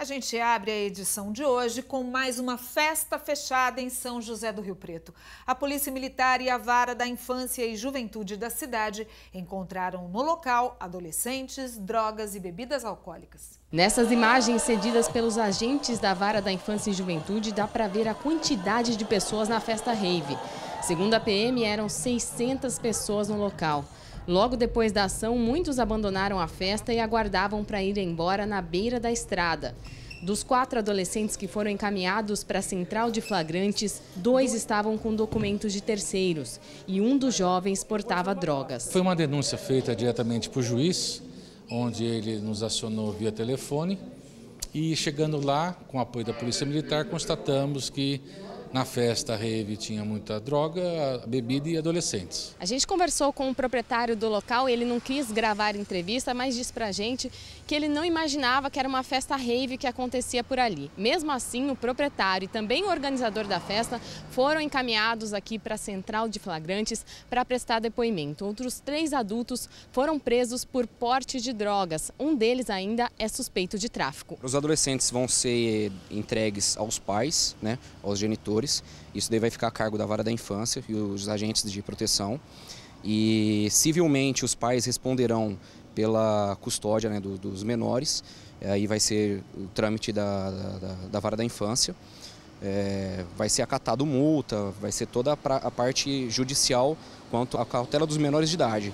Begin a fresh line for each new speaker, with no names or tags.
A gente abre a edição de hoje com mais uma festa fechada em São José do Rio Preto. A Polícia Militar e a Vara da Infância e Juventude da cidade encontraram no local adolescentes, drogas e bebidas alcoólicas. Nessas imagens
cedidas pelos agentes da Vara da Infância e Juventude, dá para ver a quantidade de pessoas na festa rave. Segundo a PM, eram 600 pessoas no local. Logo depois da ação, muitos abandonaram a festa e aguardavam para ir embora na beira da estrada. Dos quatro adolescentes que foram encaminhados para a central de flagrantes, dois estavam com documentos de terceiros e um dos jovens portava
drogas. Foi uma denúncia feita diretamente para o juiz, onde ele nos acionou via telefone. E chegando lá, com o apoio da Polícia Militar, constatamos que na festa, a rave tinha muita droga, bebida e adolescentes.
A gente conversou com o proprietário do local, ele não quis gravar entrevista, mas disse pra gente que ele não imaginava que era uma festa rave que acontecia por ali. Mesmo assim, o proprietário e também o organizador da festa foram encaminhados aqui para a central de flagrantes para prestar depoimento. Outros três adultos foram presos por porte de drogas. Um deles ainda é suspeito de tráfico.
Os adolescentes vão ser entregues aos pais, né, aos genitores isso daí vai ficar a cargo da vara da infância e os agentes de proteção. E civilmente os pais responderão pela custódia né, do, dos menores. É, aí vai ser o trâmite da, da, da vara da infância. É, vai ser acatado multa, vai ser toda a, pra, a parte judicial quanto à cautela dos menores de idade.